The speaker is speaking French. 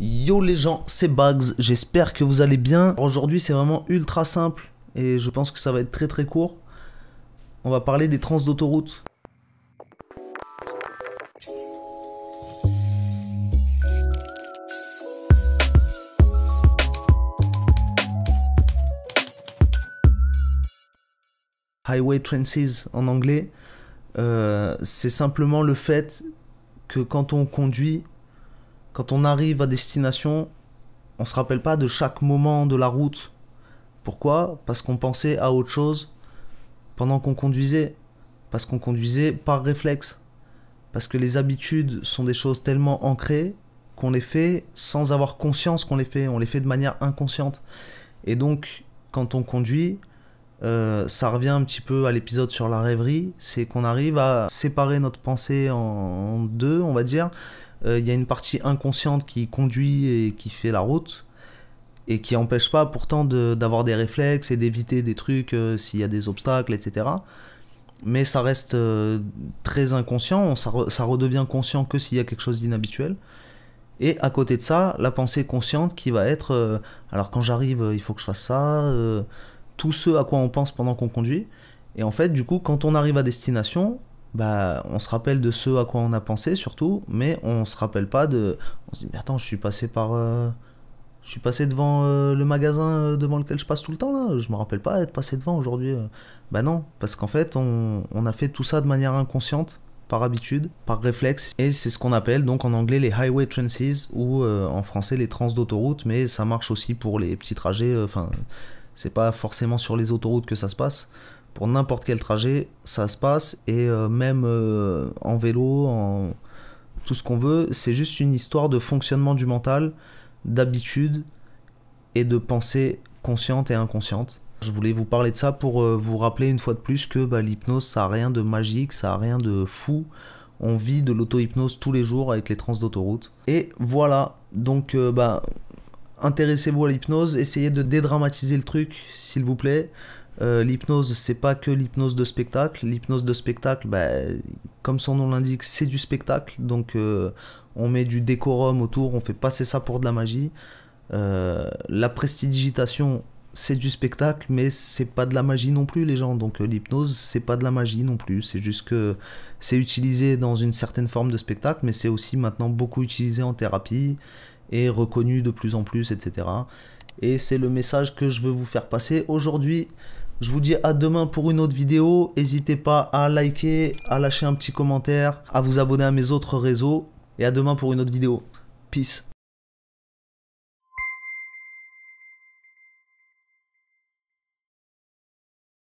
Yo les gens, c'est Bugs. j'espère que vous allez bien. Aujourd'hui c'est vraiment ultra simple et je pense que ça va être très très court. On va parler des trans d'autoroute. Highway Trances en anglais, euh, c'est simplement le fait que quand on conduit, quand on arrive à destination, on se rappelle pas de chaque moment de la route. Pourquoi Parce qu'on pensait à autre chose pendant qu'on conduisait. Parce qu'on conduisait par réflexe. Parce que les habitudes sont des choses tellement ancrées qu'on les fait sans avoir conscience qu'on les fait. On les fait de manière inconsciente. Et donc, quand on conduit, euh, ça revient un petit peu à l'épisode sur la rêverie, c'est qu'on arrive à séparer notre pensée en deux, on va dire, il euh, y a une partie inconsciente qui conduit et qui fait la route et qui empêche pas pourtant d'avoir des réflexes et d'éviter des trucs euh, s'il y a des obstacles, etc. Mais ça reste euh, très inconscient, ça, redevient conscient que s'il y a quelque chose d'inhabituel. Et à côté de ça, la pensée consciente qui va être alors quand j'arrive, il faut que je fasse ça, tout ce à quoi on pense pendant qu'on conduit. Et en fait, du coup, quand on arrive à destination, bah, on se rappelle de ce à quoi on a pensé surtout, mais on se rappelle pas de. On se dit, mais attends, je suis passé par. Euh, je suis passé devant euh, le magasin euh, devant lequel je passe tout le temps là, je me rappelle pas être passé devant aujourd'hui. Bah non, parce qu'en fait on, a fait tout ça de manière inconsciente, par habitude, par réflexe, et c'est ce qu'on appelle donc en anglais les highway trances ou en français les trans d'autoroute, mais ça marche aussi pour les petits trajets, enfin c'est pas forcément sur les autoroutes que ça se passe. Pour n'importe quel trajet, ça se passe. Et euh, même euh, en vélo, en tout ce qu'on veut, c'est juste une histoire de fonctionnement du mental, d'habitude et de pensée consciente et inconsciente. Je voulais vous parler de ça pour euh, vous rappeler une fois de plus que bah, l'hypnose, ça n'a rien de magique, ça n'a rien de fou. On vit de l'auto-hypnose tous les jours avec les trans d'autoroute. Et voilà, donc bah, intéressez-vous à l'hypnose, essayez de dédramatiser le truc, s'il vous plaît. Euh, l'hypnose, c'est pas que l'hypnose de spectacle. L'hypnose de spectacle, bah, comme son nom l'indique, c'est du spectacle. Donc, euh, on met du décorum autour, on fait passer ça pour de la magie. Euh, la prestidigitation, c'est du spectacle, mais c'est pas de la magie non plus, les gens. Donc, l'hypnose, c'est pas de la magie non plus. C'est juste que c'est utilisé dans une certaine forme de spectacle, mais c'est aussi maintenant beaucoup utilisé en thérapie est reconnu de plus en plus, etc. Et c'est le message que je veux vous faire passer aujourd'hui. Je vous dis à demain pour une autre vidéo. N'hésitez pas à liker, à lâcher un petit commentaire, à vous abonner à mes autres réseaux. Et à demain pour une autre vidéo. Peace.